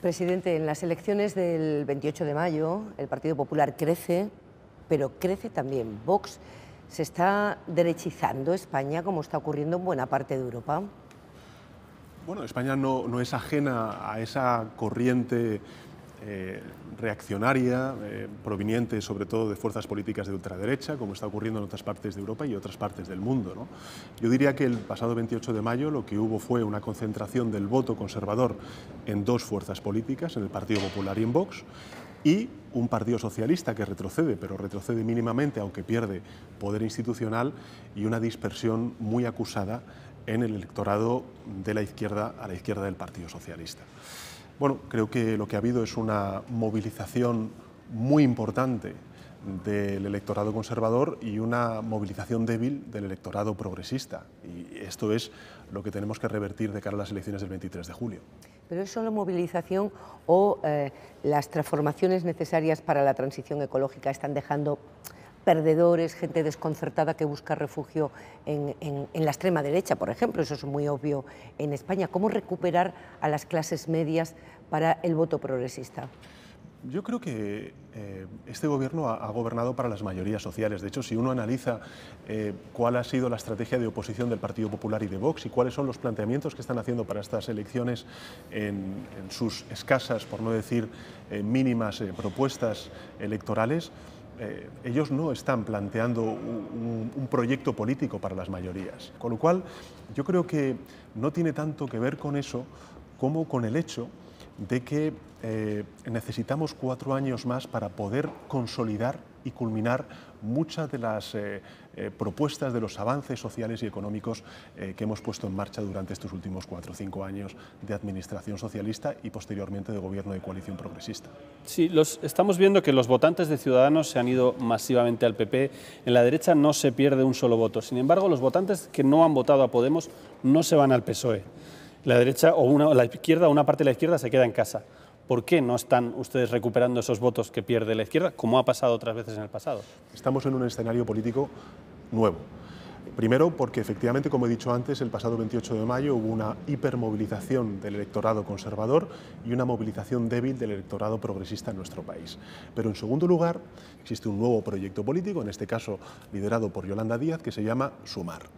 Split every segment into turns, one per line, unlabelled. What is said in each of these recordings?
Presidente, en las elecciones del 28 de mayo el Partido Popular crece, pero crece también Vox. ¿Se está derechizando España como está ocurriendo en buena parte de Europa?
Bueno, España no, no es ajena a esa corriente eh, reaccionaria, eh, proveniente sobre todo de fuerzas políticas de ultraderecha, como está ocurriendo en otras partes de Europa y otras partes del mundo. Yo diría que el pasado 28 de mayo lo que hubo fue una concentración del voto conservador en dos fuerzas políticas, en el Partido Popular y en Vox, y un partido socialista que retrocede, pero retrocede mínimamente, aunque pierde poder institucional, y una dispersión muy acusada en el electorado de la izquierda a la izquierda del Partido Socialista. Bueno, creo que lo que ha habido es una movilización muy importante del electorado conservador y una movilización débil del electorado progresista. Y esto es lo que tenemos que revertir de cara a las elecciones del 23 de julio.
¿Pero es solo movilización o eh, las transformaciones necesarias para la transición ecológica están dejando perdedores, gente desconcertada que busca refugio en, la extrema derecha, por ejemplo, eso es muy obvio en España. ¿Cómo recuperar a las clases medias para el voto progresista?
Yo creo que eh, este gobierno ha, gobernado para las mayorías sociales. De hecho, si uno analiza eh, cuál ha sido la estrategia de oposición del Partido Popular y de Vox y cuáles son los planteamientos que están haciendo para estas elecciones en, sus escasas, por no decir eh, mínimas propuestas electorales, eh, ellos no están planteando un, proyecto político para las mayorías. Con lo cual, yo creo que no tiene tanto que ver con eso como con el hecho de que eh, necesitamos cuatro años más para poder consolidar y culminar muchas de las eh, eh, propuestas de los avances sociales y económicos eh, que hemos puesto en marcha durante estos últimos cuatro o cinco años de administración socialista y posteriormente de gobierno de coalición progresista.
Sí, estamos viendo que los votantes de Ciudadanos se han ido masivamente al PP. En la derecha no se pierde un solo voto. Sin embargo, los votantes que no han votado a Podemos no se van al PSOE. La derecha o la izquierda, una parte de la izquierda se queda en casa. ¿Por qué no están ustedes recuperando esos votos que pierde la izquierda, como ha pasado otras veces en el pasado?
Estamos en un escenario político nuevo. Primero, porque efectivamente, como he dicho antes, el pasado 28 de mayo hubo una hipermovilización del electorado conservador y una movilización débil del electorado progresista en nuestro país. Pero en segundo lugar, existe un nuevo proyecto político, en este caso liderado por Yolanda Díaz, que se llama Sumar.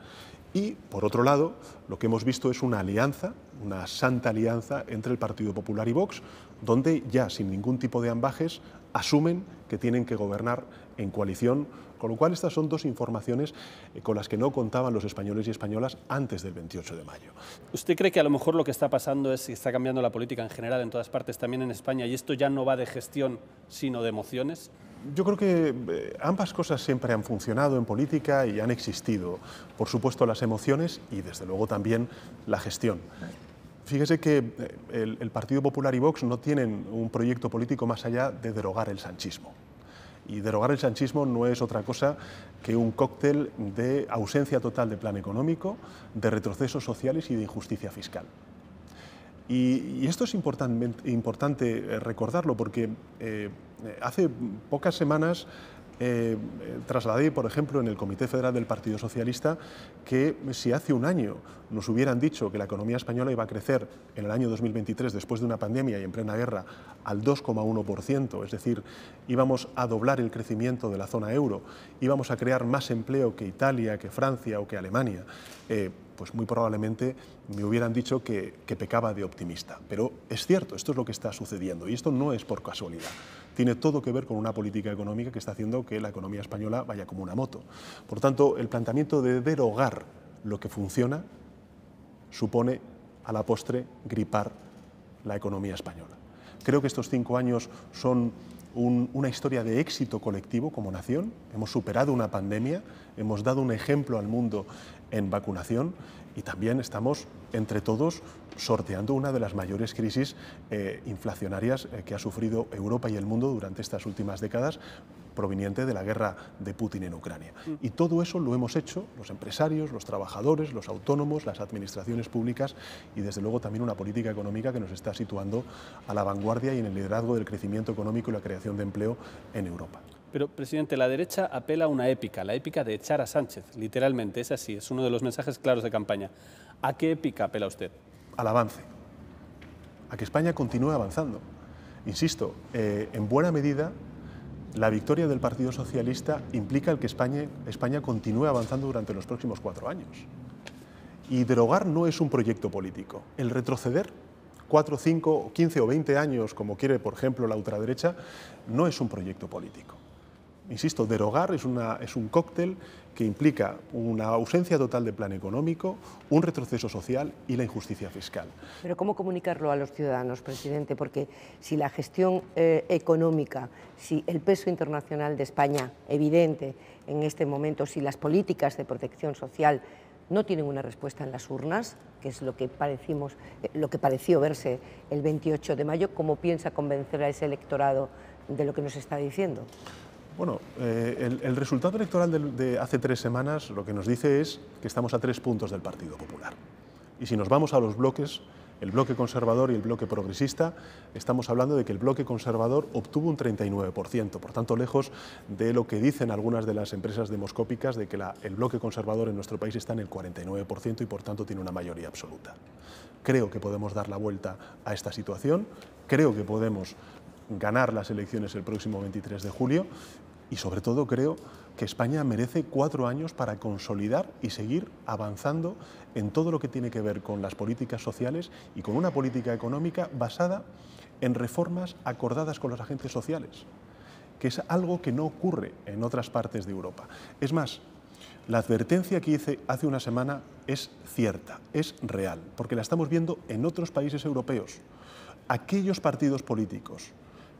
Y, por otro lado, lo que hemos visto es una alianza, una santa alianza entre el Partido Popular y Vox, donde ya sin ningún tipo de ambajes asumen que tienen que gobernar en coalición, con lo cual estas son dos informaciones eh, con las que no contaban los españoles y españolas antes del 28 de mayo.
¿Usted cree que a lo mejor lo que está pasando es que está cambiando la política en general en todas partes, también en España, y esto ya no va de gestión, sino de emociones?
yo creo que eh, ambas cosas siempre han funcionado en política y han existido. Por supuesto las emociones y desde luego también la gestión. Fíjese que eh, el, Partido Popular y Vox no tienen un proyecto político más allá de derogar el sanchismo. Y derogar el sanchismo no es otra cosa que un cóctel de ausencia total de plan económico, de retrocesos sociales y de injusticia fiscal. Y, esto es importante recordarlo porque eh, eh, hace pocas semanas eh, eh, trasladé, por ejemplo, en el Comité Federal del Partido Socialista que si hace un año nos hubieran dicho que la economía española iba a crecer en el año 2023, después de una pandemia y en plena guerra, al 2,1%, es decir, íbamos a doblar el crecimiento de la zona euro, íbamos a crear más empleo que Italia, que Francia o que Alemania, pues muy probablemente me hubieran dicho que, pecaba de optimista. Pero es cierto, esto es lo que está sucediendo y esto no es por casualidad tiene todo que ver con una política económica que está haciendo que la economía española vaya como una moto. Por tanto, el planteamiento de derogar lo que funciona supone, a la postre, gripar la economía española. Creo que estos cinco años son una historia de éxito colectivo como nación. Hemos superado una pandemia, hemos dado un ejemplo al mundo en vacunación y también estamos entre todos sorteando una de las mayores crisis eh, inflacionarias eh, que ha sufrido Europa y el mundo durante estas últimas décadas proveniente de la guerra de Putin en Ucrania. Mm. Y todo eso lo hemos hecho los empresarios, los trabajadores, los autónomos, las administraciones públicas y desde luego también una política económica que nos está situando a la vanguardia y en el liderazgo del crecimiento económico y la creación de empleo en Europa.
Pero, presidente, la derecha apela a una épica, la épica de echar a Sánchez, literalmente, es así, es uno de los mensajes claros de campaña. ¿A qué épica apela usted?
Al avance, a que España continúe avanzando. Insisto, eh, en buena medida la victoria del Partido Socialista implica el que España, España continúe avanzando durante los próximos cuatro años. Y derogar no es un proyecto político. El retroceder cuatro, cinco, quince o veinte años, como quiere, por ejemplo, la ultraderecha, no es un proyecto político. Insisto, derogar es, un cóctel que implica una ausencia total de plan económico, un retroceso social y la injusticia fiscal.
Pero ¿cómo comunicarlo a los ciudadanos, presidente? Porque si la gestión eh, económica, si el peso internacional de España, evidente en este momento, si las políticas de protección social no tienen una respuesta en las urnas, que es lo que, eh, lo que pareció verse el 28 de mayo, ¿cómo piensa convencer a ese electorado de lo que nos está diciendo? Bueno,
eh, el, resultado electoral de, hace tres semanas lo que nos dice es que estamos a tres puntos del Partido Popular. Y si nos vamos a los bloques, el bloque conservador y el bloque progresista, estamos hablando de que el bloque conservador obtuvo un 39%, por tanto lejos de lo que dicen algunas de las empresas demoscópicas de que el bloque conservador en nuestro país está en el 49% y por tanto tiene una mayoría absoluta. Creo que podemos dar la vuelta a esta situación, creo que podemos ganar las elecciones el próximo 23 de julio y sobre todo creo que España merece cuatro años para consolidar y seguir avanzando en todo lo que tiene que ver con las políticas sociales y con una política económica basada en reformas acordadas con los agentes sociales, que es algo que no ocurre en otras partes de Europa. Es más, la advertencia que hice hace una semana es cierta, es real, porque la estamos viendo en otros países europeos. Aquellos partidos políticos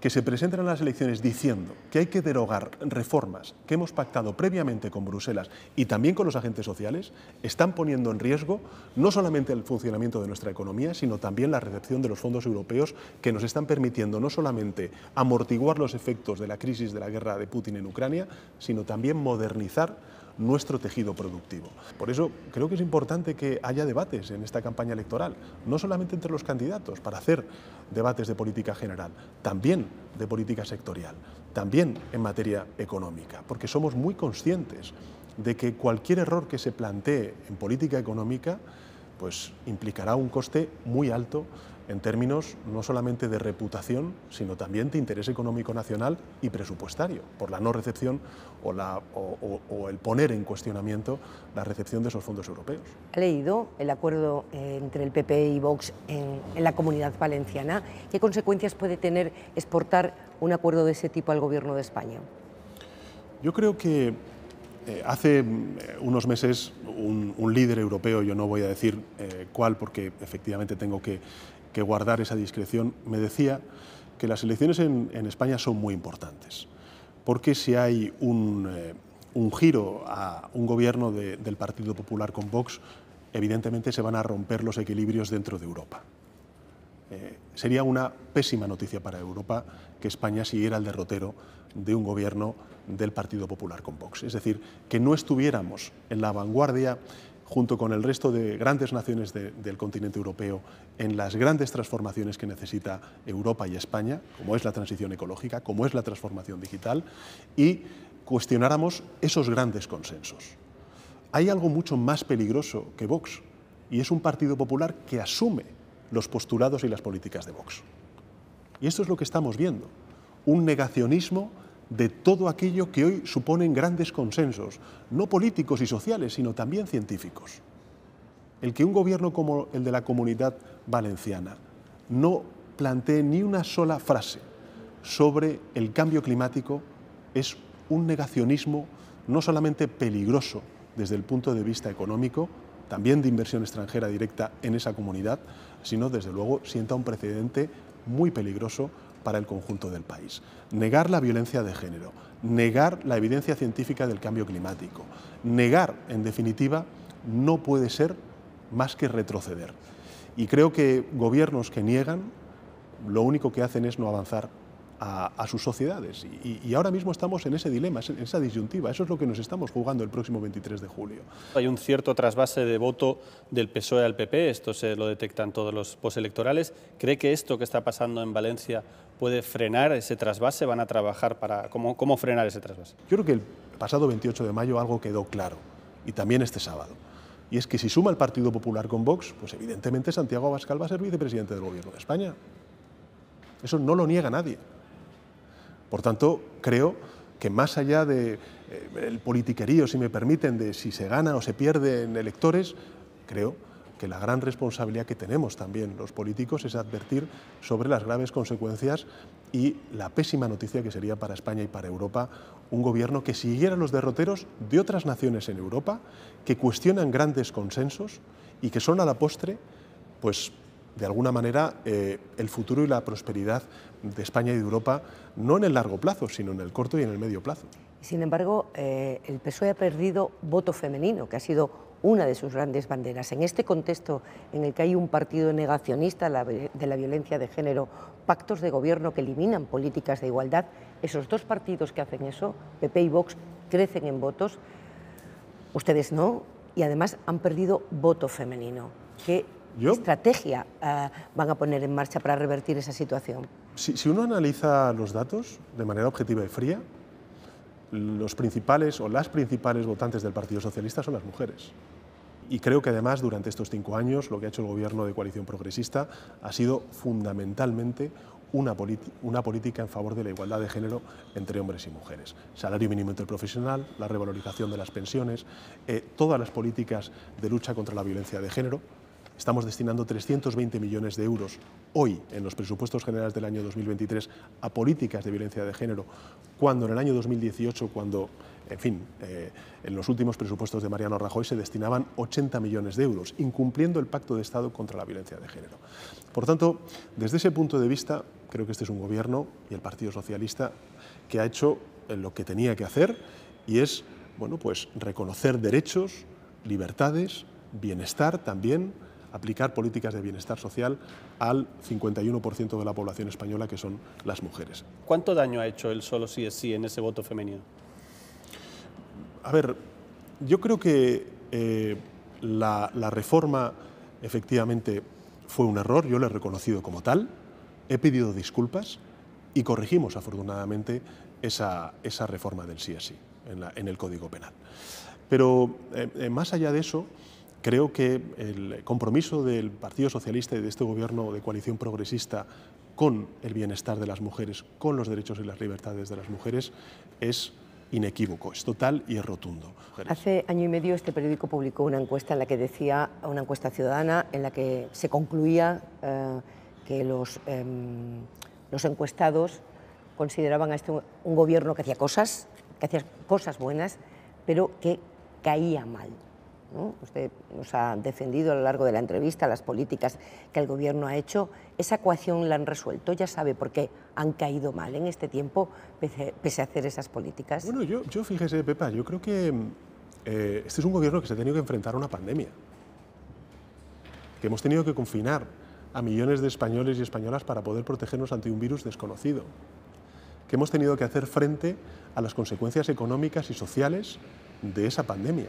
que se presenten a las elecciones diciendo que hay que derogar reformas que hemos pactado previamente con Bruselas y también con los agentes sociales, están poniendo en riesgo no solamente el funcionamiento de nuestra economía, sino también la recepción de los fondos europeos que nos están permitiendo no solamente amortiguar los efectos de la crisis de la guerra de Putin en Ucrania, sino también modernizar nuestro tejido productivo. Por eso creo que es importante que haya debates en esta campaña electoral, no solamente entre los candidatos, para hacer debates de política general, también de política sectorial, también en materia económica, porque somos muy conscientes de que cualquier error que se plantee en política económica pues implicará un coste muy alto en términos no solamente de reputación, sino también de interés económico nacional y presupuestario, por la no recepción o, el poner en cuestionamiento la recepción de esos fondos europeos.
Ha leído el acuerdo eh, entre el PP y Vox en, la comunidad valenciana. ¿Qué consecuencias puede tener exportar un acuerdo de ese tipo al Gobierno de España?
Yo creo que eh, hace eh, unos meses un, líder europeo, yo no voy a decir cuál porque efectivamente tengo que que guardar esa discreción, me decía que las elecciones en, España son muy importantes, porque si hay un, eh, giro a un gobierno del Partido Popular con Vox, evidentemente se van a romper los equilibrios dentro de Europa. Eh, sería una pésima noticia para Europa que España siguiera el derrotero de un gobierno del Partido Popular con Vox. Es decir, que no estuviéramos en la vanguardia junto con el resto de grandes naciones del continente europeo en las grandes transformaciones que necesita Europa y España, como es la transición ecológica, como es la transformación digital, y cuestionáramos esos grandes consensos. Hay algo mucho más peligroso que Vox, y es un Partido Popular que asume los postulados y las políticas de Vox. Y esto es lo que estamos viendo, un negacionismo de todo aquello que hoy suponen grandes consensos, no políticos y sociales, sino también científicos. El que un gobierno como el de la comunidad valenciana no plantee ni una sola frase sobre el cambio climático es un negacionismo no solamente peligroso desde el punto de vista económico, también de inversión extranjera directa en esa comunidad, sino desde luego sienta un precedente muy peligroso para el conjunto del país. Negar la violencia de género, negar la evidencia científica del cambio climático, negar, en definitiva, no puede ser más que retroceder. Y creo que gobiernos que niegan lo único que hacen es no avanzar a, sus sociedades. Y, ahora mismo estamos en ese dilema, en esa disyuntiva. Eso es lo que nos estamos jugando el próximo 23 de julio.
Hay un cierto trasvase de voto del PSOE al PP, esto se lo detectan todos los postelectorales. ¿Cree que esto que está pasando en Valencia puede frenar ese trasvase? ¿Van a trabajar para cómo, cómo frenar ese trasvase? Yo
creo que el pasado 28 de mayo algo quedó claro, y también este sábado. Y es que si suma el Partido Popular con Vox, pues evidentemente Santiago Abascal va a ser vicepresidente del Gobierno de España. Eso no lo niega nadie. Por tanto, creo que más allá del de, eh, el politiquerío, si me permiten, de si se gana o se pierde en electores, creo que la gran responsabilidad que tenemos también los políticos es advertir sobre las graves consecuencias y la pésima noticia que sería para España y para Europa un gobierno que siguiera los derroteros de otras naciones en Europa, que cuestionan grandes consensos y que son a la postre, pues de alguna manera, eh, el futuro y la prosperidad de España y de Europa, no en el largo plazo, sino en el corto y en el medio plazo.
Sin embargo, eh, el PSOE ha perdido voto femenino, que ha sido una de sus grandes banderas. En este contexto en el que hay un partido negacionista de la violencia de género, pactos de gobierno que eliminan políticas de igualdad, esos dos partidos que hacen eso, PP y Vox, crecen en votos, ustedes no, y además han perdido voto femenino. ¿Qué estrategia ah, van a poner en marcha para revertir esa situación?
si uno analiza los datos de manera objetiva y fría, los principales o las principales votantes del Partido Socialista son las mujeres. Y creo que además durante estos cinco años lo que ha hecho el gobierno de coalición progresista ha sido fundamentalmente una, una, política en favor de la igualdad de género entre hombres y mujeres. Salario mínimo interprofesional, la revalorización de las pensiones, eh, todas las políticas de lucha contra la violencia de género. Estamos destinando 320 millones de euros hoy en los presupuestos generales del año 2023 a políticas de violencia de género, cuando en el año 2018, cuando en fin, eh, en los últimos presupuestos de Mariano Rajoy se destinaban 80 millones de euros, incumpliendo el Pacto de Estado contra la Violencia de Género. Por tanto, desde ese punto de vista, creo que este es un gobierno y el Partido Socialista que ha hecho lo que tenía que hacer y es bueno, pues, reconocer derechos, libertades, bienestar también, aplicar políticas de bienestar social al 51% de la población española, que son las mujeres.
¿Cuánto daño ha hecho el solo sí es sí en ese voto femenino?
A ver, yo creo que eh, la, reforma efectivamente fue un error, yo lo he reconocido como tal, he pedido disculpas y corregimos afortunadamente esa, reforma del sí en, la, en el Código Penal. Pero eh, eh, más allá de eso, creo que el compromiso del Partido Socialista y de este gobierno de coalición progresista con el bienestar de las mujeres, con los derechos y las libertades de las mujeres, es inequívoco, es total y es rotundo.
Hace año y medio este periódico publicó una encuesta en la que decía, una encuesta ciudadana, en la que se concluía eh, que los, em, los encuestados consideraban a este un gobierno que hacía cosas, que hacía cosas buenas, pero que caía mal. Usted nos ha defendido a lo largo de la entrevista las políticas que el Gobierno ha hecho. Esa ecuación la han resuelto, ya sabe por qué han caído mal en este tiempo pese a hacer esas políticas. Bueno, yo,
fíjese, Pepa, yo creo que eh, este es un Gobierno que se ha tenido que enfrentar a una pandemia, que hemos tenido que confinar a millones de españoles y españolas para poder protegernos ante un virus desconocido, que hemos tenido que hacer frente a las consecuencias económicas y sociales de esa pandemia.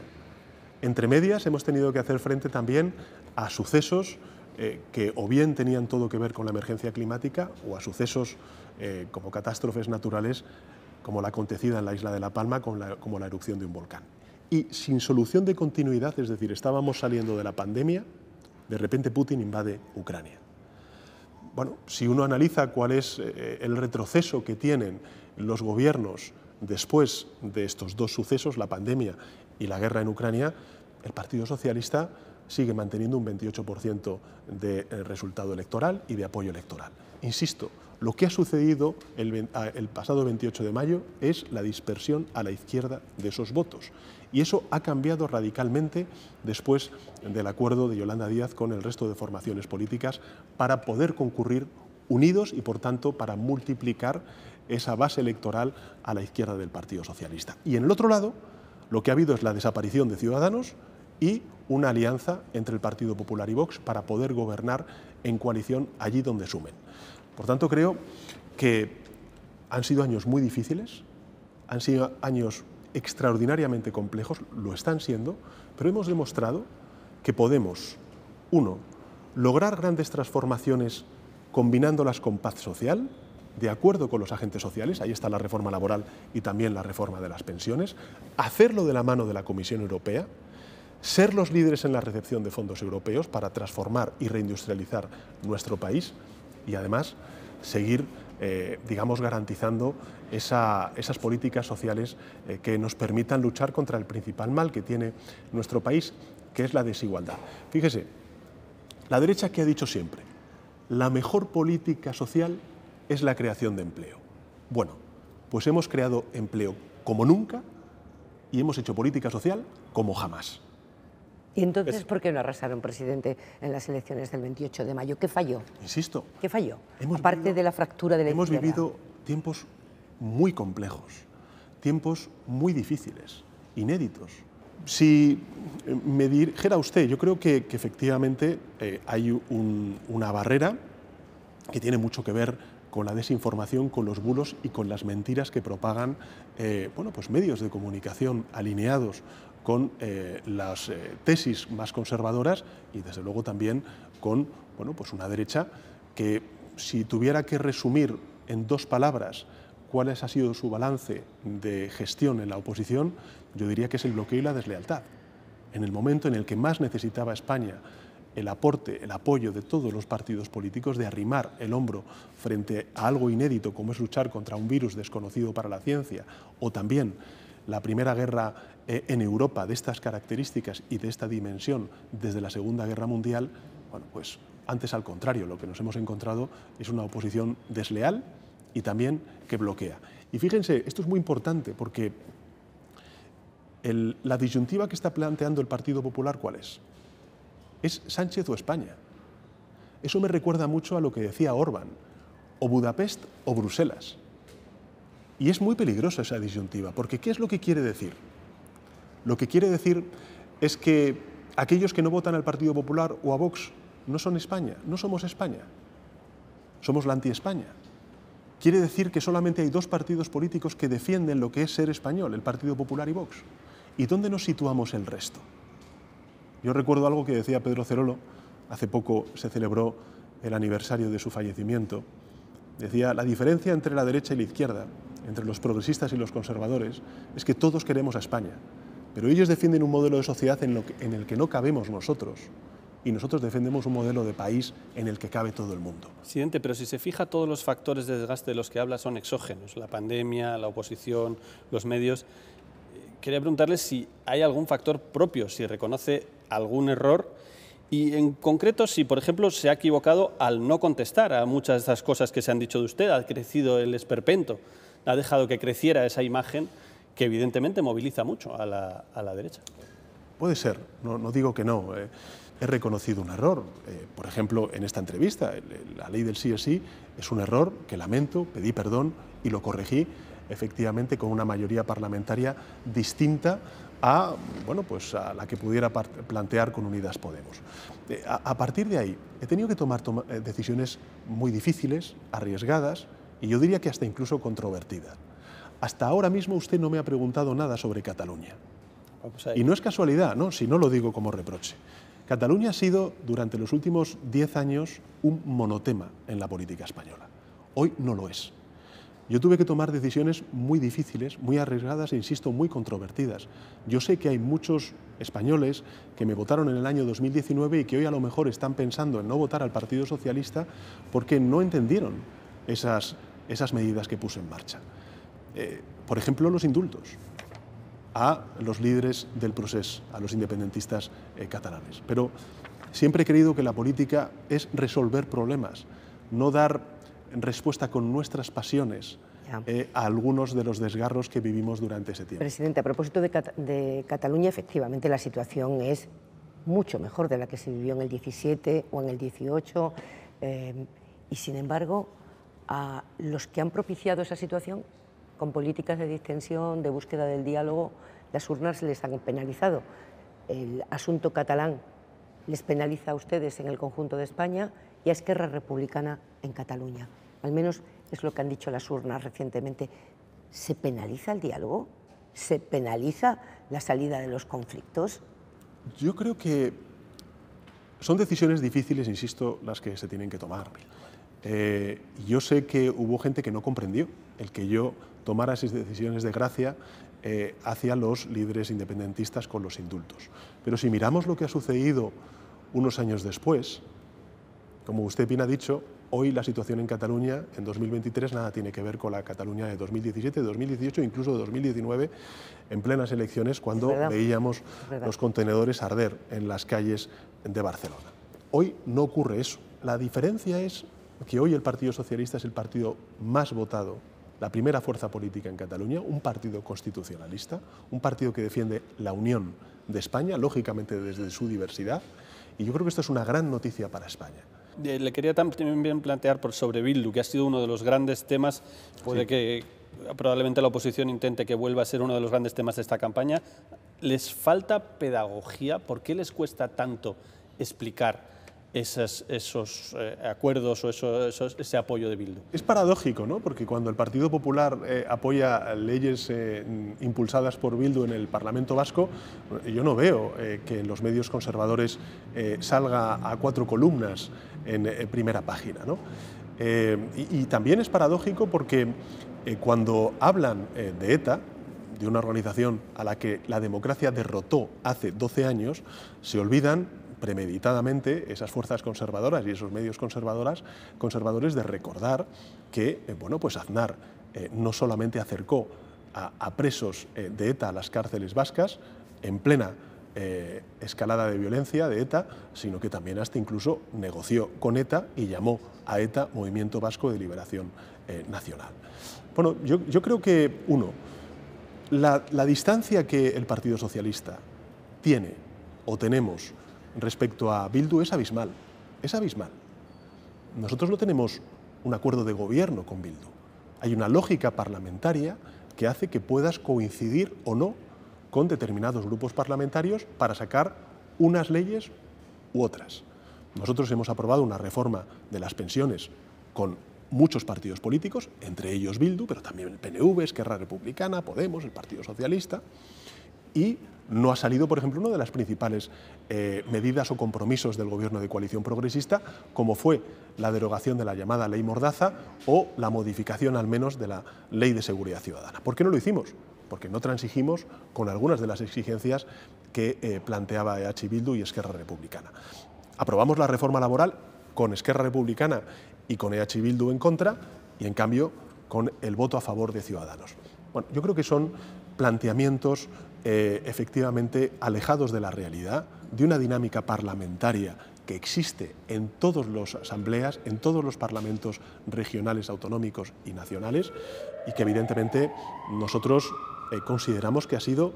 Entre medias hemos tenido que hacer frente también a sucesos eh, que o bien tenían todo que ver con la emergencia climática o a sucesos eh, como catástrofes naturales como la acontecida en la isla de La Palma, con como la erupción de un volcán. Y sin solución de continuidad, es decir, estábamos saliendo de la pandemia, de repente Putin invade Ucrania. Bueno, si uno analiza cuál es eh, el retroceso que tienen los gobiernos después de estos dos sucesos, la pandemia y la guerra en Ucrania, el Partido Socialista sigue manteniendo un 28% de eh, resultado electoral y de apoyo electoral. Insisto, lo que ha sucedido el, pasado 28 de mayo es la dispersión a la izquierda de esos votos. Y eso ha cambiado radicalmente después del acuerdo de Yolanda Díaz con el resto de formaciones políticas para poder concurrir unidos y, por tanto, para multiplicar esa base electoral a la izquierda del Partido Socialista. Y en el otro lado, lo que ha habido es la desaparición de Ciudadanos y una alianza entre el Partido Popular y Vox para poder gobernar en coalición allí donde sumen. Por tanto, creo que han sido años muy difíciles, han sido años extraordinariamente complejos, lo están siendo, pero hemos demostrado que podemos, uno, lograr grandes transformaciones combinándolas con paz social, de acuerdo con los agentes sociales, ahí está la reforma laboral y también la reforma de las pensiones, hacerlo de la mano de la Comisión Europea, ser los líderes en la recepción de fondos europeos para transformar y reindustrializar nuestro país y además seguir, eh, digamos, garantizando esas políticas sociales eh, que nos permitan luchar contra el principal mal que tiene nuestro país, que es la desigualdad. Fíjese, la derecha que ha dicho siempre, la mejor política social es la creación de empleo. Bueno, pues hemos creado empleo como nunca y hemos hecho política social como jamás.
¿Y entonces por qué no arrasaron, presidente, en las elecciones del 28 de mayo? ¿Qué falló? Insisto. ¿Qué falló? Hemos Aparte de la fractura de la Hemos vivido
tiempos muy complejos, tiempos muy difíciles, inéditos. Si eh, me dijera usted, yo creo que, efectivamente eh, hay un, una barrera que tiene mucho que ver con la desinformación, con los bulos y con las mentiras que propagan eh, bueno, pues medios de comunicación alineados con eh, las eh, tesis más conservadoras y desde luego también con bueno, pues una derecha que si tuviera que resumir en dos palabras cuál ha sido su balance de gestión en la oposición, yo diría que es el bloqueo y la deslealtad. En el momento en el que más necesitaba España el aporte, el apoyo de todos los partidos políticos, de arrimar el hombro frente a algo inédito como es luchar contra un virus desconocido para la ciencia, o también la primera guerra eh, en Europa de estas características y de esta dimensión desde la Segunda Guerra Mundial, bueno, pues antes al contrario, lo que nos hemos encontrado es una oposición desleal y también que bloquea. Y fíjense, esto es muy importante porque la disyuntiva que está planteando el Partido Popular, ¿cuál es? es Sánchez o España. Eso me recuerda mucho a lo que decía Orban, o Budapest o Bruselas. Y es muy peligrosa esa disyuntiva, porque ¿qué es lo que quiere decir? Lo que quiere decir es que aquellos que no votan al Partido Popular o a Vox no son España, no somos España, somos la anti-España. Quiere decir que solamente hay dos partidos políticos que defienden lo que es ser español, el Partido Popular y Vox. ¿Y dónde nos situamos el resto? Yo recuerdo algo que decía Pedro Cerolo, hace poco se celebró el aniversario de su fallecimiento. Decía, la diferencia entre la derecha y la izquierda, entre los progresistas y los conservadores, es que todos queremos a España, pero ellos defienden un modelo de sociedad en, en el que no cabemos nosotros y nosotros defendemos un modelo de país en el que cabe todo el mundo.
Presidente, pero si se fija, todos los factores de desgaste de los que habla son exógenos, la pandemia, la oposición, los medios. Eh, quería preguntarle si hay algún factor propio, si reconoce algún error. Y en concreto, si por ejemplo se ha equivocado al no contestar a muchas de esas cosas que se han dicho de usted, ha crecido el esperpento, ha dejado que creciera esa imagen que evidentemente moviliza mucho a la, derecha.
Puede ser, no, digo que no. Eh. he reconocido un error. Eh, por ejemplo, en esta entrevista, la ley del sí es sí es un error que lamento, pedí perdón y lo corregí efectivamente con una mayoría parlamentaria distinta a, bueno, pues a la que pudiera plantear con Unidas Podemos. Eh, a, partir de ahí, he tenido que tomar eh, decisiones muy difíciles, arriesgadas y yo diría que hasta incluso controvertidas. Hasta ahora mismo usted no me ha preguntado nada sobre Cataluña. y no es casualidad, ¿no? si no lo digo como reproche. Cataluña ha sido durante los últimos 10 años un monotema en la política española. Hoy no lo es. Yo tuve que tomar decisiones muy difíciles, muy arriesgadas e, insisto, muy controvertidas. Yo sé que hay muchos españoles que me votaron en el año 2019 y que hoy a lo mejor están pensando en no votar al Partido Socialista porque no entendieron esas, esas medidas que puse en marcha. Eh, por ejemplo, los indultos a los líderes del proceso, a los independentistas eh, catalanes. Pero siempre he creído que la política es resolver problemas, no dar respuesta con nuestras pasiones eh, a algunos de los desgarros que vivimos durante ese tiempo.
Presidente, a propósito de, Cataluña, efectivamente la situación es mucho mejor de la que se vivió en el 17 o en el 18, eh, y sin embargo, a los que han propiciado esa situación con políticas de distensión, de búsqueda del diálogo, las urnas les han penalizado. El asunto catalán les penaliza a ustedes en el conjunto de España y a Esquerra Republicana en Cataluña al menos es lo que han dicho las urnas recientemente, ¿se penaliza el diálogo? ¿Se penaliza la salida de los conflictos?
Yo creo que son decisiones difíciles, insisto, las que se tienen que tomar. Eh, yo sé que hubo gente que no comprendió el que yo tomara esas decisiones de gracia eh, hacia los líderes independentistas con los indultos. Pero si miramos lo que ha sucedido unos años después, como usted bien ha dicho, Hoy la situación en Cataluña en 2023 nada tiene que ver con la Cataluña de 2017, 2018, incluso de 2019, en plenas elecciones, cuando veíamos los contenedores arder en las calles de Barcelona. Hoy no ocurre eso. La diferencia es que hoy el Partido Socialista es el partido más votado la primera fuerza política en Cataluña, un partido constitucionalista, un partido que defiende la unión de España, lógicamente desde su diversidad, y yo creo que esto es una gran noticia para España.
Eh, le quería también plantear sobre Bildu, que ha sido uno de los grandes temas, puede que eh, probablemente la oposición intente que vuelva a ser uno de los grandes temas de esta campaña. ¿Les falta pedagogía? ¿Por qué les cuesta tanto explicar esos eh, acuerdos o ese apoyo de Bildu. Es
paradójico, ¿no? Porque cuando el Partido Popular apoya leyes impulsadas por Bildu en el Parlamento Vasco, yo no veo que en los medios conservadores salga a cuatro columnas en, eh, primera página. Eh, y, también es paradójico porque eh, cuando hablan de ETA, de una organización a la que la democracia derrotó hace 12 años, se olvidan premeditadamente esas fuerzas conservadoras y esos medios conservadoras, conservadores de recordar que bueno, pues Aznar no solamente acercó a, a presos de ETA a las cárceles vascas en plena eh, escalada de violencia de ETA, sino que también hasta incluso negoció con ETA y llamó a ETA Movimiento Vasco de Liberación eh, Nacional. Bueno, yo, creo que, uno, la distancia que el Partido Socialista tiene o tenemos respecto a Bildu es abismal, es abismal. Nosotros no tenemos un acuerdo de gobierno con Bildu. Hay una lógica parlamentaria que hace que puedas coincidir o no con determinados grupos parlamentarios para sacar unas leyes u otras. Nosotros hemos aprobado una reforma de las pensiones con muchos partidos políticos, entre ellos Bildu, pero también el PNV, Esquerra Republicana, Podemos, el Partido Socialista, y no ha salido, por ejemplo, una de las principales eh, medidas o compromisos del gobierno de coalición progresista, como fue la derogación de la llamada ley Mordaza o la modificación al menos de la ley de seguridad ciudadana. ¿Por qué no lo hicimos? porque no transigimos con algunas de las exigencias que eh, planteaba EH Bildu y Esquerra Republicana. Aprobamos la reforma laboral con Esquerra Republicana y con EH Bildu en contra y en cambio con el voto a favor de Ciudadanos. Bueno, yo creo que son planteamientos eh, efectivamente alejados de la realidad, de una dinámica parlamentaria que existe en todas las asambleas, en todos los parlamentos regionales, autonómicos y nacionales, y que evidentemente nosotros eh, consideramos que ha sido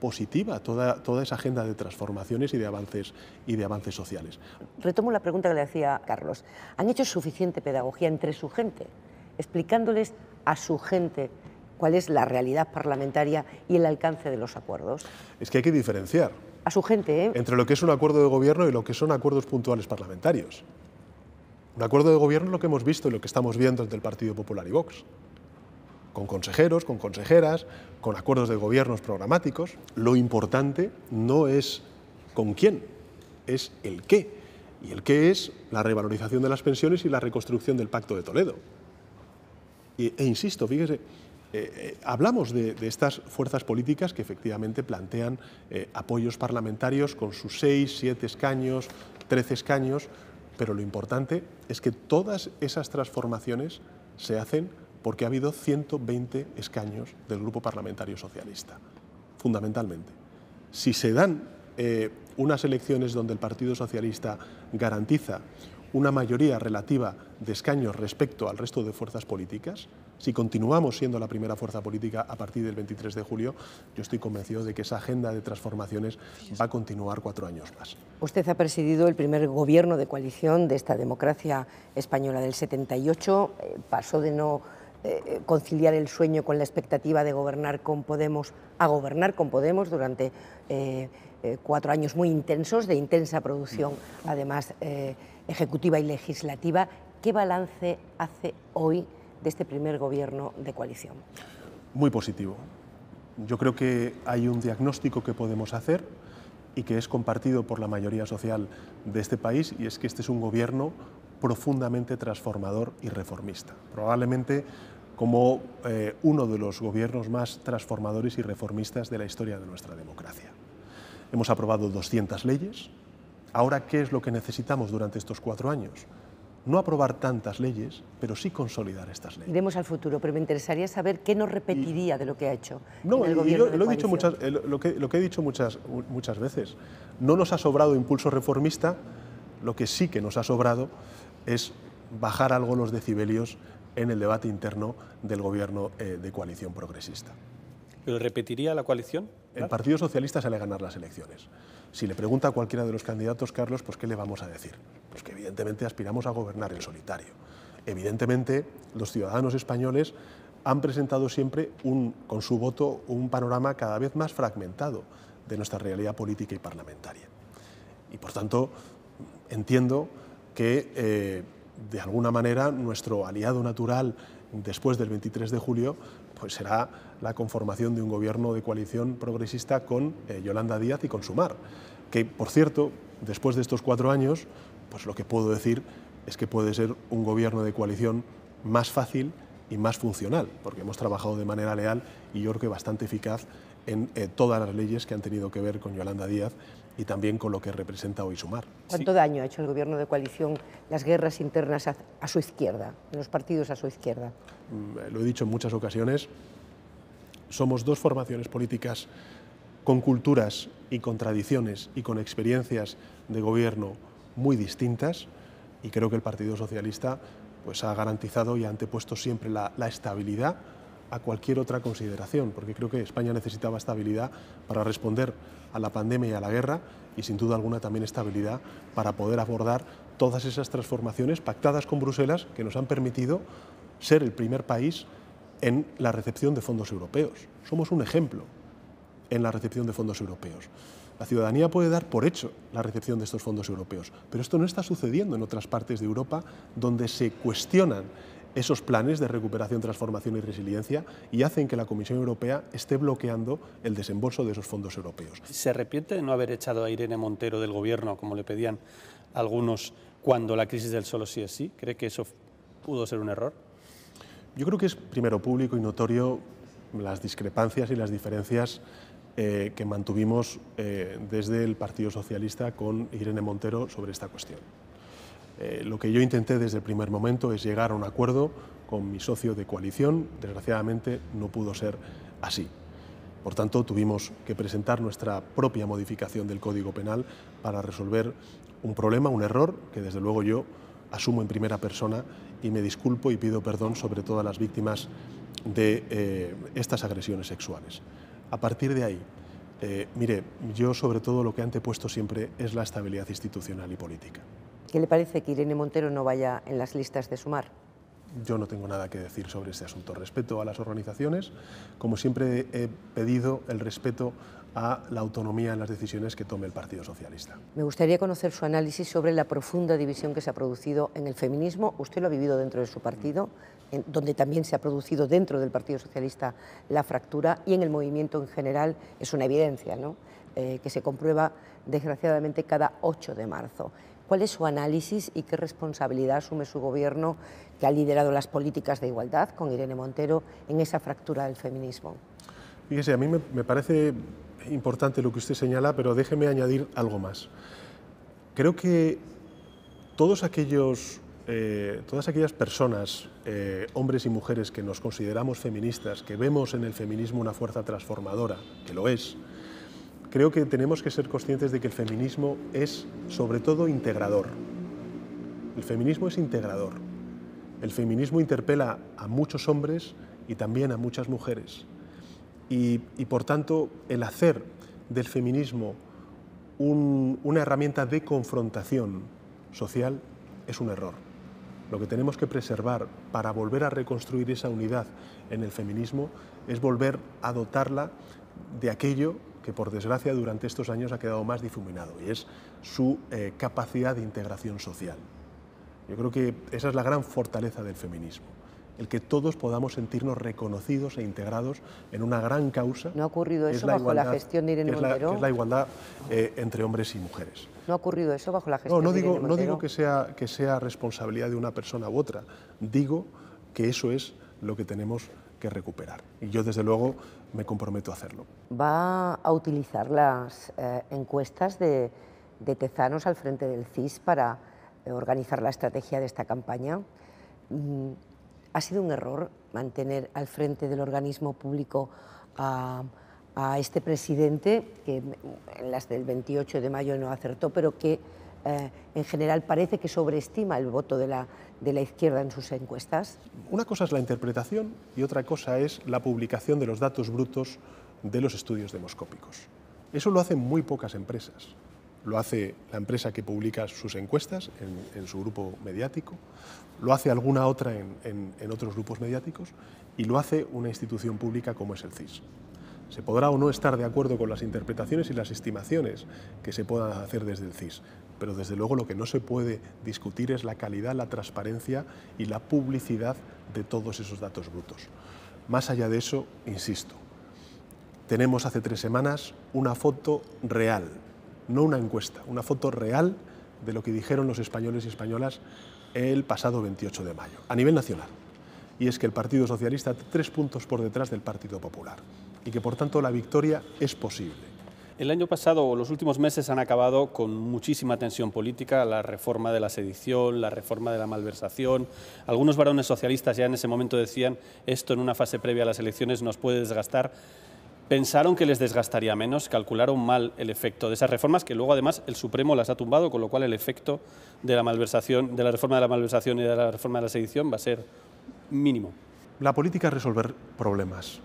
positiva toda, esa agenda de transformaciones y de, avances, y de avances sociales.
Retomo la pregunta que le hacía Carlos. ¿Han hecho suficiente pedagogía entre su gente, explicándoles a su gente cuál es la realidad parlamentaria y el alcance de los acuerdos?
Es que hay que diferenciar.
A su gente, ¿eh?
Entre lo que es un acuerdo de gobierno y lo que son acuerdos puntuales parlamentarios. Un acuerdo de gobierno es lo que hemos visto y lo que estamos viendo entre el Partido Popular y Vox con consejeros, con consejeras, con acuerdos de gobiernos programáticos. Lo importante no es con quién, es el qué. Y el qué es la revalorización de las pensiones y la reconstrucción del Pacto de Toledo. E, insisto, fíjese, eh, eh, hablamos de, estas fuerzas políticas que efectivamente plantean eh, apoyos parlamentarios con sus seis, siete escaños, trece escaños, pero lo importante es que todas esas transformaciones se hacen porque ha habido 120 escaños del Grupo Parlamentario Socialista, fundamentalmente. Si se dan eh, unas elecciones donde el Partido Socialista garantiza una mayoría relativa de escaños respecto al resto de fuerzas políticas, si continuamos siendo la primera fuerza política a partir del 23 de julio, yo estoy convencido de que esa agenda de transformaciones va a continuar cuatro años más.
Usted ha presidido el primer gobierno de coalición de esta democracia española del 78, eh, pasó de no eh, conciliar el sueño con la expectativa de gobernar con Podemos, a gobernar con Podemos durante eh, eh, cuatro años muy intensos, de intensa producción, mm. además ejecutiva y legislativa. ¿Qué balance hace hoy de este primer gobierno de coalición?
Muy positivo. Yo creo que hay un diagnóstico que podemos hacer y que es compartido por la mayoría social de este país y es que este es un gobierno profundamente transformador y reformista. Probablemente como eh, uno de los gobiernos más transformadores y reformistas de la historia de nuestra democracia. Hemos aprobado 200 leyes. Ahora, ¿qué es lo que necesitamos durante estos cuatro años? No aprobar tantas leyes, pero sí consolidar estas
leyes. Iremos al futuro, pero me interesaría saber qué nos repetiría de lo que ha hecho. el gobierno lo, he dicho muchas,
eh, que, lo que he dicho muchas, muchas veces. No nos ha sobrado impulso reformista, lo que sí que nos ha sobrado es bajar algo los decibelios en el debate interno del gobierno eh, de coalición progresista.
¿Lo repetiría la coalición? El Partido
Socialista sale a ganar las elecciones. Si le pregunta a cualquiera de los candidatos, Carlos, pues ¿qué le vamos a decir? Pues que evidentemente aspiramos a gobernar en solitario. Evidentemente, los ciudadanos españoles han presentado siempre un, con su voto un panorama cada vez más fragmentado de nuestra realidad política y parlamentaria. Y por tanto, entiendo que eh, de alguna manera nuestro aliado natural después del 23 de julio pues será la conformación de un gobierno de coalición progresista con eh, Yolanda Díaz y con Sumar, que por cierto, después de estos cuatro años, pues lo que puedo decir es que puede ser un gobierno de coalición más fácil y más funcional, porque hemos trabajado de manera leal y yo creo que bastante eficaz en eh, todas las leyes que han tenido que ver con Yolanda Díaz y también con lo que representa hoy Sumar. ¿Cuánto
daño ha hecho el gobierno de coalición las guerras internas a, su izquierda, los partidos a su izquierda?
Mm, eh, lo he dicho en muchas ocasiones, somos dos formaciones políticas con culturas y con tradiciones y con experiencias de gobierno muy distintas y creo que el Partido Socialista pues, ha garantizado y ha antepuesto siempre la estabilidad a cualquier otra consideración, porque creo que España necesitaba estabilidad para responder a la pandemia y a la guerra y sin duda alguna también estabilidad para poder abordar todas esas transformaciones pactadas con Bruselas que nos han permitido ser el primer país en la recepción de fondos europeos. Somos un ejemplo en la recepción de fondos europeos. La ciudadanía puede dar por hecho la recepción de estos fondos europeos, pero esto no está sucediendo en otras partes de Europa donde se cuestionan esos planes de recuperación, transformación y resiliencia y hacen que la Comisión Europea esté bloqueando el desembolso de esos fondos europeos.
¿Se arrepiente de no haber echado a Irene Montero del Gobierno, como le pedían algunos, cuando la crisis del solo sí es sí? ¿Cree que eso pudo ser un error?
Yo creo que es primero público y notorio las discrepancias y las diferencias eh, que mantuvimos eh, desde el Partido Socialista con Irene Montero sobre esta cuestión. Eh, lo que yo intenté desde el primer momento es llegar a un acuerdo con mi socio de coalición. Desgraciadamente no pudo ser así. Por tanto, tuvimos que presentar nuestra propia modificación del Código Penal para resolver un problema, un error, que desde luego yo asumo en primera persona y me disculpo y pido perdón sobre todo las víctimas de eh, estas agresiones sexuales. A partir de ahí, eh, mire, yo sobre todo lo que he antepuesto siempre es la estabilidad institucional y política.
¿Qué le parece que Irene Montero no vaya en las listas de Sumar?
Yo no tengo nada que decir sobre este asunto. Respeto a las organizaciones, como siempre he pedido el respeto a la autonomía en las decisiones que tome el Partido Socialista.
Me gustaría conocer su análisis sobre la profunda división que se ha producido en el feminismo. Usted lo ha vivido dentro de su partido, donde también se ha producido dentro del Partido Socialista la fractura y en el movimiento en general es una evidencia, ¿no? Eh, que se comprueba desgraciadamente cada 8 de marzo. ¿Cuál es su análisis y qué responsabilidad asume su gobierno que ha liderado las políticas de igualdad con Irene Montero en esa fractura del feminismo?
Fíjese, a mí me, parece importante lo que usted señala, pero déjeme añadir algo más. Creo que todos aquellos eh, todas aquellas personas, eh, hombres y mujeres que nos consideramos feministas, que vemos en el feminismo una fuerza transformadora, que lo es, creo que tenemos que ser conscientes de que el feminismo es sobre todo integrador. El feminismo es integrador. El feminismo interpela a muchos hombres y también a muchas mujeres. Y, por tanto, el hacer del feminismo una herramienta de confrontación social es un error. Lo que tenemos que preservar para volver a reconstruir esa unidad en el feminismo es volver a dotarla de aquello que por desgracia durante estos años ha quedado más difuminado y es su eh, capacidad de integración social. Yo creo que esa es la gran fortaleza del feminismo el que todos podamos sentirnos reconocidos e integrados en una gran causa. No ha ocurrido eso bajo la gestión de Irene que Es la, igualdad eh, entre hombres y mujeres.
No ha ocurrido eso bajo la gestión no, de digo, Irene No digo que
sea, que sea responsabilidad de una persona u otra, digo que eso es lo que tenemos que recuperar. Y yo, desde luego, me comprometo a hacerlo.
¿Va a utilizar las eh, encuestas de, Tezanos al frente del CIS para eh, organizar la estrategia de esta campaña? Mm, ¿Ha sido un error mantener al frente del organismo público a, este presidente, que en las del 28 de mayo no acertó, pero que eh, en general parece que sobreestima el voto de la de la izquierda en sus encuestas? Una cosa es la
interpretación y otra cosa es la publicación de los datos brutos de los estudios demoscópicos. Eso lo hacen muy pocas empresas. Lo hace la empresa que publica sus encuestas en, su grupo mediático, lo hace alguna otra en otros grupos mediáticos y lo hace una institución pública como es el CIS. Se podrá o no estar de acuerdo con las interpretaciones y las estimaciones que se puedan hacer desde el CIS, pero desde luego lo que no se puede discutir es la calidad, la transparencia y la publicidad de todos esos datos brutos. Más allá de eso, insisto, tenemos hace tres semanas una foto real, no una encuesta, una foto real de lo que dijeron los españoles y españolas el pasado 28 de mayo, a nivel nacional. Y es que el Partido Socialista tres puntos por detrás del Partido Popular y que por tanto la victoria es posible
el año pasado o los últimos meses han acabado con muchísima tensión política, la reforma de la sedición, la reforma de la malversación. Algunos varones socialistas ya en ese momento decían esto en una fase previa a las elecciones nos puede desgastar. Pensaron que les desgastaría menos, calcularon mal el efecto de esas reformas, que luego además el Supremo las ha tumbado, con lo cual el efecto de la malversación, de la reforma de la malversación y de la reforma de la sedición va a ser mínimo.
La política es resolver problemas,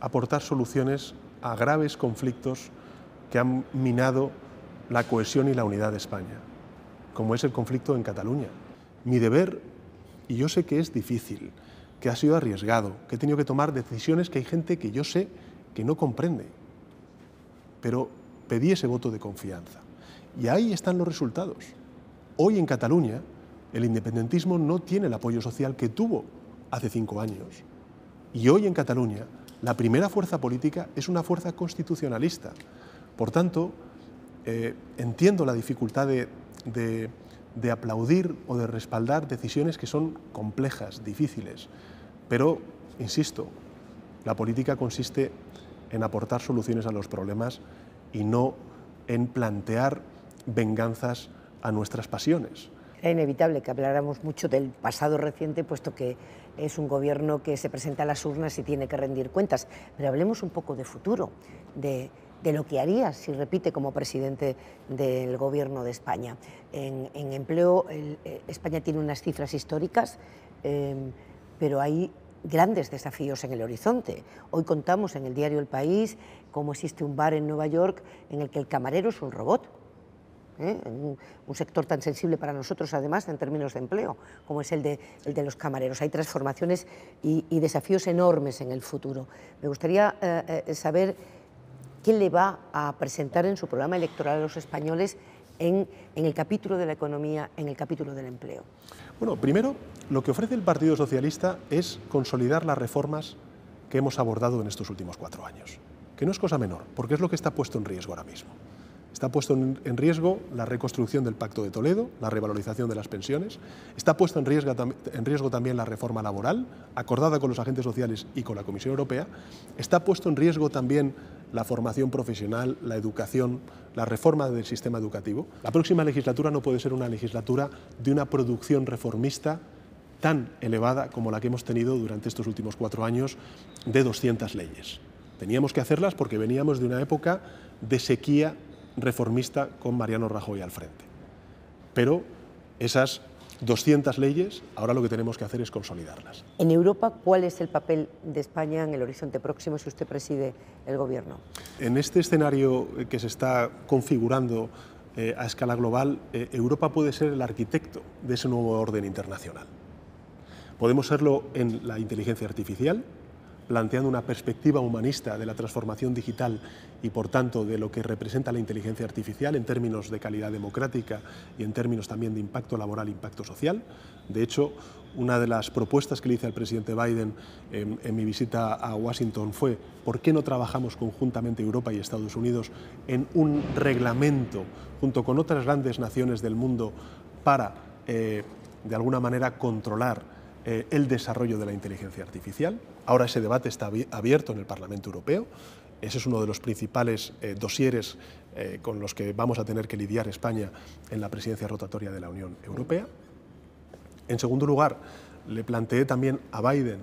aportar soluciones a graves conflictos que han minado la cohesión y la unidad de España, como es el conflicto en Cataluña. Mi deber, y yo sé que es difícil, que ha sido arriesgado, que he tenido que tomar decisiones que hay gente que yo sé que no comprende, pero pedí ese voto de confianza. Y ahí están los resultados. Hoy en Cataluña el independentismo no tiene el apoyo social que tuvo hace cinco años. Y hoy en Cataluña la primera fuerza política es una fuerza constitucionalista. Por tanto, eh, entiendo la dificultad de, de, aplaudir o de respaldar decisiones que son complejas, difíciles, pero, insisto, la política consiste en aportar soluciones a los problemas y no en plantear venganzas a nuestras pasiones.
Era inevitable que habláramos mucho del pasado reciente, puesto que es un gobierno que se presenta a las urnas y tiene que rendir cuentas. Pero hablemos un poco de futuro, de, lo que haría si repite como presidente del gobierno de España. En, empleo, eh, España tiene unas cifras históricas, em, pero hay grandes desafíos en el horizonte. Hoy contamos en el diario El País cómo existe un bar en Nueva York en el que el camarero es un robot ¿eh? un, sector tan sensible para nosotros además en términos de empleo, como es el de, los camareros. Hay transformaciones y, desafíos enormes en el futuro. Me gustaría eh, eh, saber qué le va a presentar en su programa electoral a los españoles en, en, el capítulo de la economía, en el capítulo del empleo.
Bueno, primero, lo que ofrece el Partido Socialista es consolidar las reformas que hemos abordado en estos últimos cuatro años, que no es cosa menor, porque es lo que está puesto en riesgo ahora mismo. Está puesto en riesgo la reconstrucción del Pacto de Toledo, la revalorización de las pensiones. Está puesto en riesgo, en riesgo también la reforma laboral, acordada con los agentes sociales y con la Comisión Europea. Está puesto en riesgo también la formación profesional, la educación, la reforma del sistema educativo. La próxima legislatura no puede ser una legislatura de una producción reformista tan elevada como la que hemos tenido durante estos últimos cuatro años de 200 leyes. Teníamos que hacerlas porque veníamos de una época de sequía reformista con Mariano Rajoy al frente. Pero esas 200 leyes, ahora lo que tenemos que hacer es consolidarlas.
En Europa, ¿cuál es el papel de España en el horizonte próximo si usted preside el Gobierno?
En este escenario que se está configurando eh, a escala global, eh, Europa puede ser el arquitecto de ese nuevo orden internacional. Podemos serlo en la inteligencia artificial, planteando una perspectiva humanista de la transformación digital y, por tanto, de lo que representa la inteligencia artificial en términos de calidad democrática y en términos también de impacto laboral, impacto social. De hecho, una de las propuestas que le hice al presidente Biden en, mi visita a Washington fue ¿por qué no trabajamos conjuntamente Europa y Estados Unidos en un reglamento junto con otras grandes naciones del mundo para, eh, de alguna manera, controlar eh, el desarrollo de la inteligencia artificial? Ahora ese debate está abierto en el Parlamento Europeo. Ese es uno de los principales eh, dosieres eh, con los que vamos a tener que lidiar España en la presidencia rotatoria de la Unión Europea. En segundo lugar, le planteé también a Biden,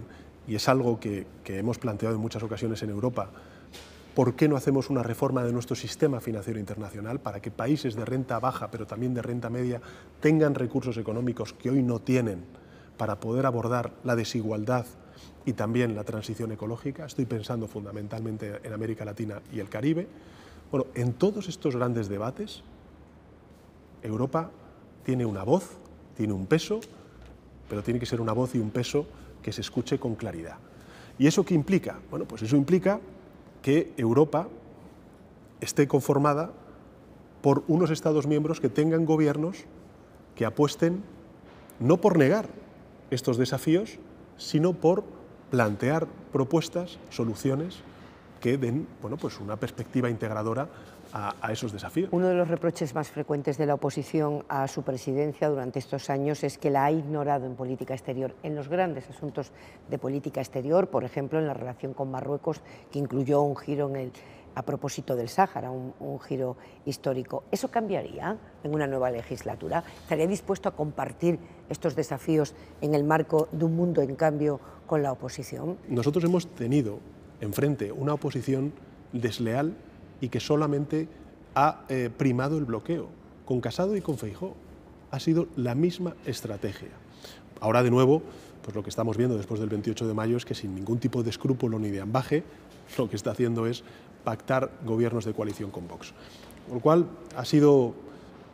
y es algo que, que hemos planteado en muchas ocasiones en Europa, ¿por qué no hacemos una reforma de nuestro sistema financiero internacional para que países de renta baja, pero también de renta media, tengan recursos económicos que hoy no tienen para poder abordar la desigualdad y también la transición ecológica. Estoy pensando fundamentalmente en América Latina y el Caribe. Bueno, en todos estos grandes debates, Europa tiene una voz, tiene un peso, pero tiene que ser una voz y un peso que se escuche con claridad. ¿Y eso qué implica? Bueno, pues eso implica que Europa esté conformada por unos Estados miembros que tengan gobiernos que apuesten no por negar estos desafíos, sino por plantear propuestas, soluciones que den pues una perspectiva integradora a, a, esos desafíos.
Uno de los reproches más frecuentes de la oposición a su presidencia durante estos años es que la ha ignorado en política exterior, en los grandes asuntos de política exterior, por ejemplo, en la relación con Marruecos, que incluyó un giro en el a propósito del Sáhara, un, giro histórico. ¿Eso cambiaría en una nueva legislatura? ¿Estaría dispuesto a compartir estos desafíos en el marco de un mundo en cambio con la oposición?
Nosotros hemos tenido enfrente una oposición desleal y que solamente ha eh, primado el bloqueo, con Casado y con Feijó. Ha sido la misma estrategia. Ahora de nuevo, pues lo que estamos viendo después del 28 de mayo es que sin ningún tipo de escrúpulo ni de ambaje, lo que está haciendo es pactar gobiernos de coalición con Vox. Con lo cual ha sido,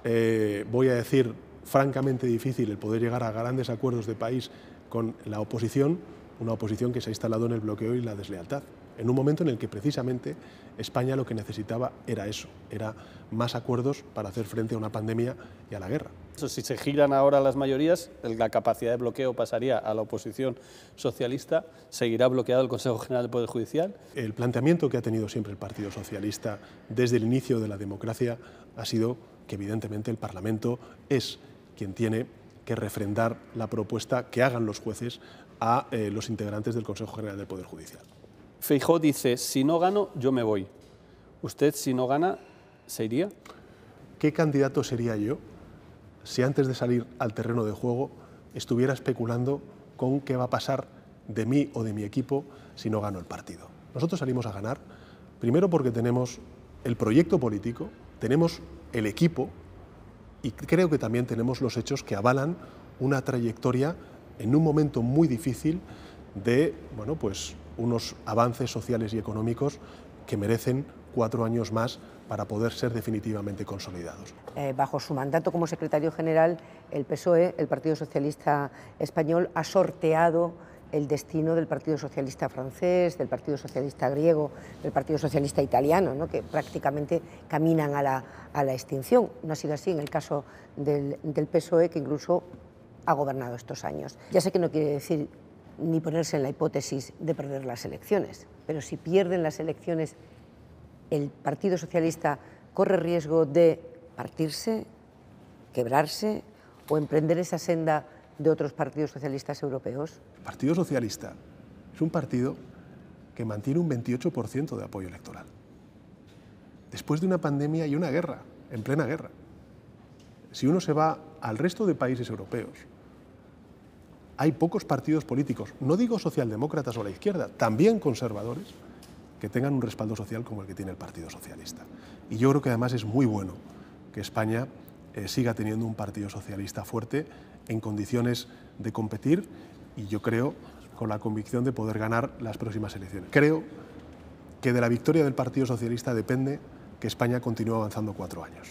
eh, voy a decir, francamente difícil el poder llegar a grandes acuerdos de país con la oposición, una oposición que se ha instalado en el bloqueo y la deslealtad en un momento en el que precisamente España lo que necesitaba era eso, era más acuerdos para hacer frente a una pandemia y a la guerra.
Si se giran ahora las mayorías, la capacidad de bloqueo pasaría a la oposición socialista, seguirá bloqueado el Consejo General del Poder Judicial.
El planteamiento que ha tenido siempre el Partido Socialista desde el inicio de la democracia ha sido que evidentemente el Parlamento es quien tiene que refrendar la propuesta que hagan los jueces a eh, los integrantes del Consejo General del Poder Judicial.
Feijó dice, si no gano, yo me voy. ¿Usted si no gana, se iría? ¿Qué candidato sería yo
si antes de salir al terreno de juego estuviera especulando con qué va a pasar de mí o de mi equipo si no gano el partido? Nosotros salimos a ganar, primero porque tenemos el proyecto político, tenemos el equipo y creo que también tenemos los hechos que avalan una trayectoria en un momento muy difícil de, bueno, pues unos avances sociales y económicos que merecen cuatro años más para poder ser definitivamente consolidados.
Eh, bajo su mandato como secretario general, el PSOE, el Partido Socialista Español, ha sorteado el destino del Partido Socialista francés, del Partido Socialista griego, del Partido Socialista italiano, que prácticamente caminan a la, a la, extinción. No ha sido así en el caso del, del PSOE, que incluso ha gobernado estos años. Ya sé que no quiere decir ni ponerse en la hipótesis de perder las elecciones. Pero si pierden las elecciones, el Partido Socialista corre riesgo de partirse, quebrarse o emprender esa senda de otros partidos socialistas europeos?
El Partido Socialista es un partido que mantiene un 28% de apoyo electoral. Después de una pandemia y una guerra, en plena guerra. Si uno se va al resto de países europeos, hay pocos partidos políticos, no digo socialdemócratas o la izquierda, también conservadores, que tengan un respaldo social como el que tiene el Partido Socialista. Y yo creo que además es muy bueno que España eh, siga teniendo un Partido Socialista fuerte en condiciones de competir y yo creo con la convicción de poder ganar las próximas elecciones. Creo que de la victoria del Partido Socialista depende que España continúe avanzando cuatro años.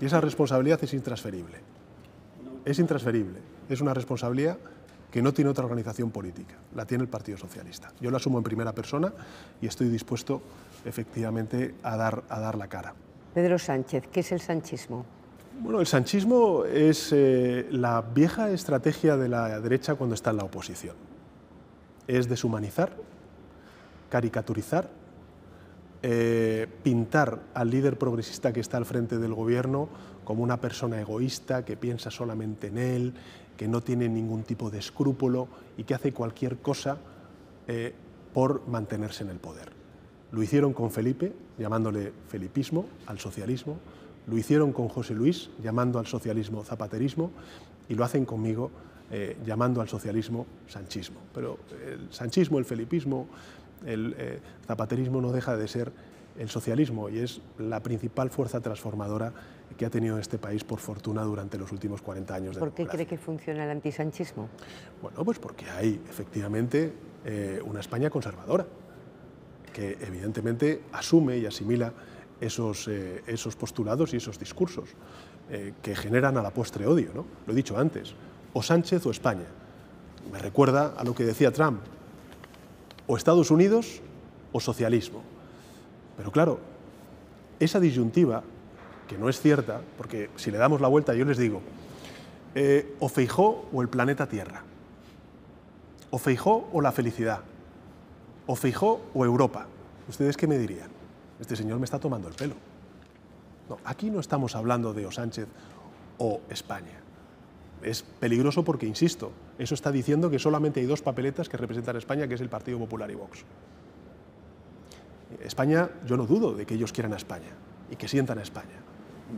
Y esa responsabilidad es intransferible. Es intransferible. Es una responsabilidad que no tiene otra organización política, la tiene el Partido Socialista. Yo la asumo en primera persona y estoy dispuesto efectivamente a dar, a dar la cara.
Pedro Sánchez, ¿qué es el sanchismo?
Bueno, el sanchismo es eh, la vieja estrategia de la derecha cuando está en la oposición. Es deshumanizar, caricaturizar, eh, pintar al líder progresista que está al frente del gobierno como una persona egoísta que piensa solamente en él, que no tiene ningún tipo de escrúpulo y que hace cualquier cosa eh, por mantenerse en el poder. Lo hicieron con Felipe, llamándole felipismo al socialismo, lo hicieron con José Luis, llamando al socialismo zapaterismo, y lo hacen conmigo, eh, llamando al socialismo sanchismo. Pero el sanchismo, el felipismo, el eh, zapaterismo no deja de ser el socialismo y es la principal fuerza transformadora que ha tenido este país, por fortuna, durante los últimos 40 años. De ¿Por qué cree
que funciona el antisanchismo?
Bueno, pues porque hay efectivamente eh, una España conservadora, que evidentemente asume y asimila esos, eh, esos postulados y esos discursos eh, que generan a la postre odio. ¿no? Lo he dicho antes, o Sánchez o España. Me recuerda a lo que decía Trump, o Estados Unidos o socialismo. Pero claro, esa disyuntiva que no es cierta, porque si le damos la vuelta yo les digo, eh, o Feijó o el planeta Tierra, o Feijó o la felicidad, o Feijó o Europa, ¿ustedes qué me dirían? Este señor me está tomando el pelo. No, aquí no estamos hablando de O Sánchez o España. Es peligroso porque, insisto, eso está diciendo que solamente hay dos papeletas que representan a España, que es el Partido Popular y Vox. España, yo no dudo de que ellos quieran a España y que sientan a España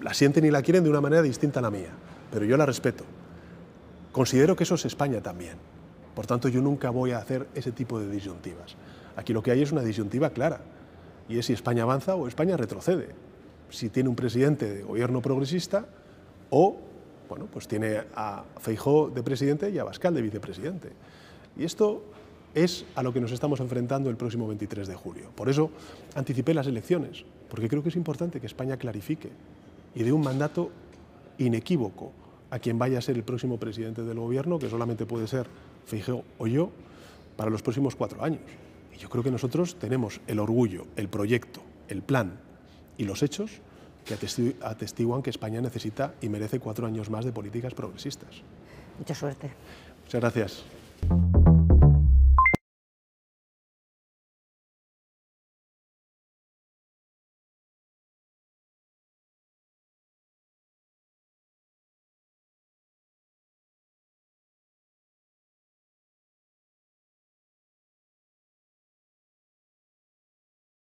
la sienten y la quieren de una manera distinta a la mía, pero yo la respeto. Considero que eso es España también. Por tanto, yo nunca voy a hacer ese tipo de disyuntivas. Aquí lo que hay es una disyuntiva clara, y es si España avanza o España retrocede. Si tiene un presidente de gobierno progresista o, bueno, pues tiene a Feijó de presidente y a Bascal de vicepresidente. Y esto es a lo que nos estamos enfrentando el próximo 23 de julio. Por eso anticipé las elecciones, porque creo que es importante que España clarifique y de un mandato inequívoco a quien vaya a ser el próximo presidente del gobierno, que solamente puede ser Feijóo o yo, para los próximos cuatro años. Y yo creo que nosotros tenemos el orgullo, el proyecto, el plan y los hechos que atestiguan que España necesita y merece cuatro años más de políticas progresistas. Mucha suerte. Muchas gracias.